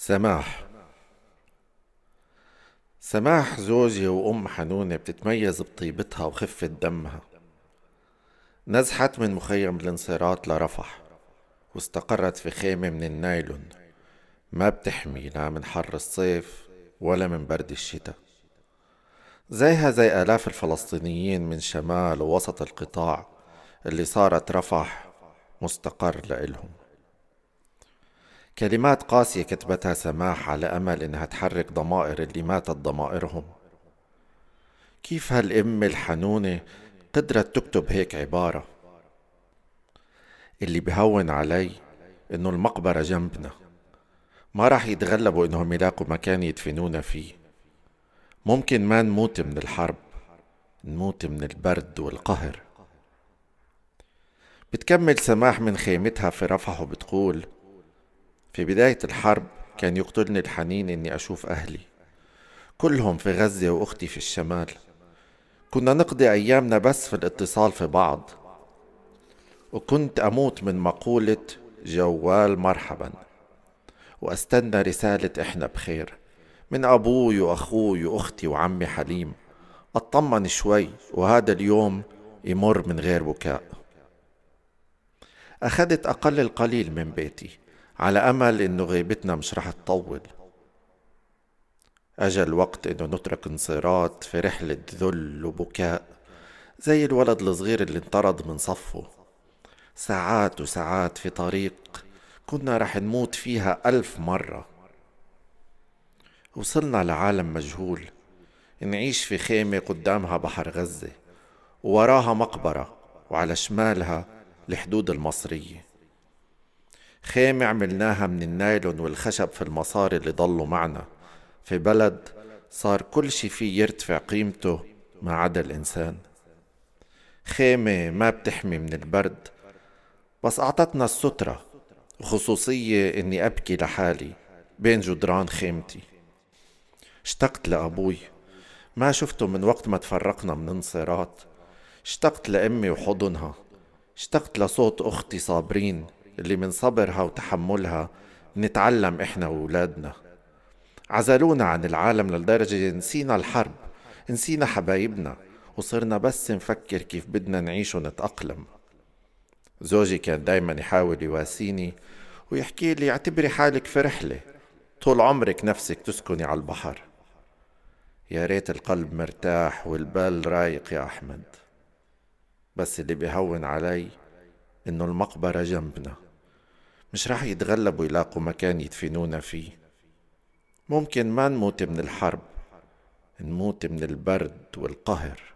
سماح سماح زوجي وأم حنونة بتتميز بطيبتها وخفة دمها نزحت من مخيم الانصارات لرفح واستقرت في خيمة من النايلون ما بتحمي لا من حر الصيف ولا من برد الشتاء زيها زي آلاف الفلسطينيين من شمال ووسط القطاع اللي صارت رفح مستقر لإلهم كلمات قاسية كتبتها سماح على أمل إنها تحرك ضمائر اللي ماتت ضمائرهم كيف هالأم الحنونة قدرت تكتب هيك عبارة اللي بهون علي إنه المقبرة جنبنا ما راح يتغلبوا إنهم يلاقوا مكان يدفنونا فيه ممكن ما نموت من الحرب نموت من البرد والقهر بتكمل سماح من خيمتها في رفح وبتقول في بداية الحرب كان يقتلني الحنين إني أشوف أهلي كلهم في غزة وأختي في الشمال كنا نقضي أيامنا بس في الاتصال في بعض وكنت أموت من مقولة جوال مرحبا وأستنى رسالة إحنا بخير من أبوي وأخوي وأختي وعمي حليم أطمن شوي وهذا اليوم يمر من غير بكاء أخذت أقل القليل من بيتي على أمل إنه غيبتنا مش رح تطول أجا الوقت إنه نترك انصيرات في رحلة ذل وبكاء زي الولد الصغير اللي انطرد من صفه ساعات وساعات في طريق كنا رح نموت فيها ألف مرة وصلنا لعالم مجهول نعيش في خيمة قدامها بحر غزة ووراها مقبرة وعلى شمالها الحدود المصرية خيمة عملناها من النايلون والخشب في المصاري اللي ضلوا معنا في بلد صار كل شي فيه يرتفع قيمته ما عدا الإنسان خيمة ما بتحمي من البرد بس أعطتنا السترة وخصوصية إني أبكي لحالي بين جدران خيمتي اشتقت لأبوي ما شفته من وقت ما تفرقنا من انصارات اشتقت لأمي وحضنها اشتقت لصوت أختي صابرين اللي من صبرها وتحملها نتعلم إحنا وولادنا عزلونا عن العالم للدرجة نسينا الحرب نسينا حبايبنا وصرنا بس نفكر كيف بدنا نعيش ونتأقلم زوجي كان دايما يحاول يواسيني ويحكي لي اعتبري حالك في رحلة طول عمرك نفسك تسكني على البحر يا ريت القلب مرتاح والبال رايق يا أحمد بس اللي بيهون علي إنه المقبرة جنبنا مش رح يتغلبوا يلاقوا مكان يدفنونا فيه ممكن ما نموت من الحرب نموت من البرد والقهر